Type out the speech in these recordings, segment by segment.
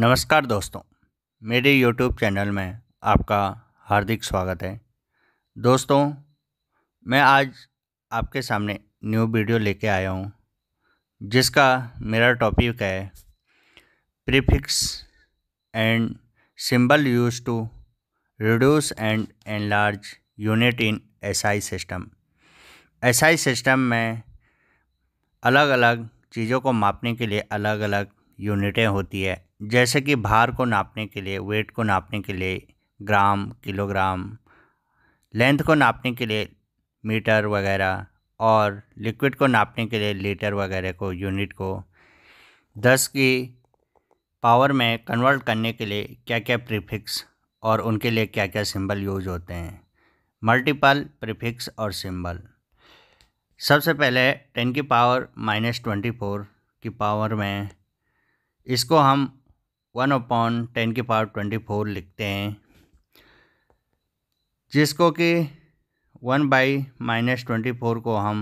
नमस्कार दोस्तों मेरे YouTube चैनल में आपका हार्दिक स्वागत है दोस्तों मैं आज आपके सामने न्यू वीडियो लेके आया हूँ जिसका मेरा टॉपिक है prefix and symbol use to reduce and enlarge unit in SI system SI system में अलग अलग चीज़ों को मापने के लिए अलग अलग यूनिटें होती है जैसे कि भार को नापने के लिए वेट को नापने के लिए ग्राम किलोग्राम लेंथ को नापने के लिए मीटर वगैरह और लिक्विड को नापने के लिए लीटर वगैरह को यूनिट को दस की पावर में कन्वर्ट करने के लिए क्या क्या प्रीफिक्स और उनके लिए क्या क्या सिंबल यूज होते हैं मल्टीपल प्रीफिक्स और सिंबल सबसे पहले टेन की पावर माइनस ट्वेंटी फोर की पावर में इसको हम वन अपॉन टेन की पावर ट्वेंटी फोर लिखते हैं जिसको कि one by minus twenty four को हम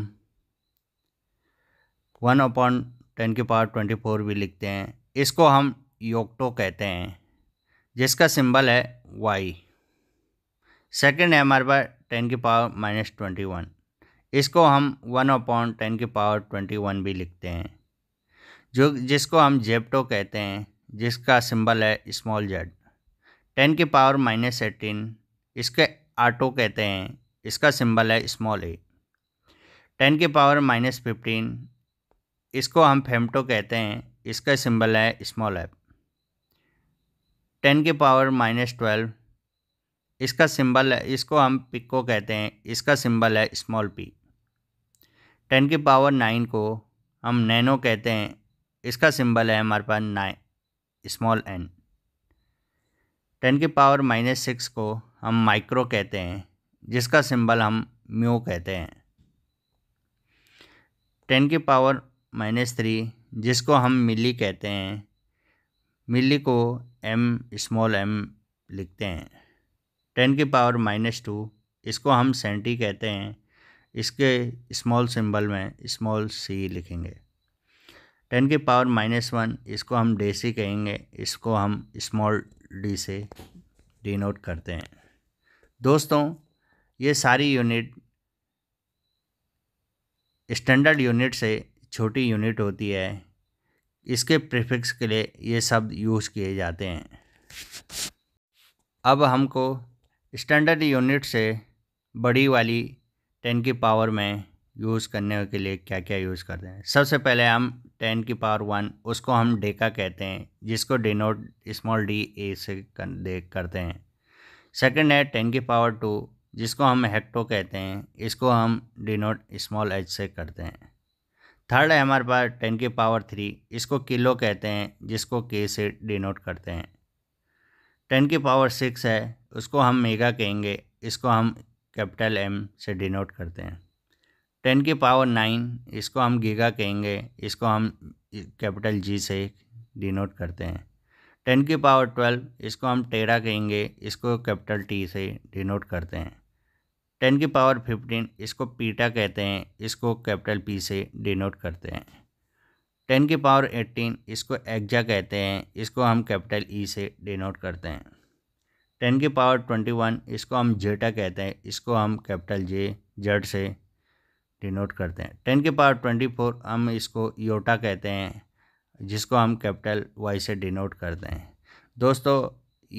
वन अपॉन टेन की पावर ट्वेंटी फोर भी लिखते हैं इसको हम योक्टो कहते हैं जिसका सिंबल है वाई सेकेंड है हमारे पास टेन की पावर माइनस ट्वेंटी वन इसको हम वन अपॉन टेन की पावर ट्वेंटी वन भी लिखते हैं जो जिसको हम जेप्टो कहते हैं जिसका सिंबल है स्मॉल जेड टेन के पावर माइनस एटीन इसके आटो कहते हैं इसका सिंबल है स्मॉल ए टेन के पावर माइनस फिफ्टीन इसको हम फेमटो कहते हैं इसका सिंबल है स्मॉल एप टेन के पावर माइनस ट्वेल्व इसका सिंबल है इसको हम पिको कहते हैं इसका सिंबल है स्मॉल पी टेन के पावर नाइन को हम नैनो कहते हैं इसका सिंबल है हमारे पास नाइन स्मॉल एन टेन की पावर माइनस सिक्स को हम माइक्रो कहते हैं जिसका सिंबल हम म्यू कहते हैं टेन की पावर माइनस थ्री जिसको हम मिली कहते हैं मिली को एम स्मॉल एम लिखते हैं टेन की पावर माइनस टू इसको हम सेंटी कहते हैं इसके स्मॉल सिंबल में स्मॉल सी लिखेंगे टेन के पावर माइनस वन इसको हम डे सी कहेंगे इसको हम स्मॉल डी से डिनोट करते हैं दोस्तों ये सारी यूनिट स्टैंडर्ड यूनिट से छोटी यूनिट होती है इसके प्रीफिक्स के लिए ये शब्द यूज़ किए जाते हैं अब हमको स्टैंडर्ड यूनिट से बड़ी वाली टेन की पावर में यूज़ करने के लिए क्या क्या यूज़ करते हैं सबसे पहले हम टेन की पावर वन उसको हम डेका कहते हैं जिसको डिनोट स्मॉल डी ए से कर, दे करते हैं सेकंड है टेन की पावर टू जिसको हम हेक्टो कहते हैं इसको हम डिनोट स्मॉल एच से करते हैं थर्ड है हमारे पास टेन की पावर थ्री इसको किलो कहते हैं जिसको के से डिनोट करते हैं टेन की पावर सिक्स है उसको हम मेगा कहेंगे इसको हम कैपिटल एम से डिनोट करते हैं टेन की पावर नाइन इसको हम गीगा कहेंगे इसको हम कैपिटल जी से डिनोट करते हैं टेन की पावर ट्वेल्व इसको हम टेरा कहेंगे इसको कैपिटल टी से डिनोट करते हैं टेन की पावर फिफ्टीन इसको पीटा कहते हैं इसको कैपिटल पी से डिनोट करते हैं टेन की पावर एट्टीन इसको एग्जा कहते हैं इसको हम कैपिटल ई से डिनोट करते हैं टेन की पावर ट्वेंटी वन इसको हम जेटा कहते हैं इसको हम कैपिटल जे जेड से डिनोट करते हैं टेन के पावर ट्वेंटी फोर हम इसको योटा कहते हैं जिसको हम कैपिटल वाई से डिनोट करते हैं दोस्तों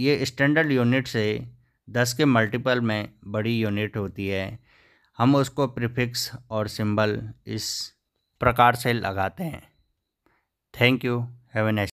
ये स्टैंडर्ड यूनिट से दस के मल्टीपल में बड़ी यूनिट होती है हम उसको प्रीफिक्स और सिंबल इस प्रकार से लगाते हैं thank you have a nice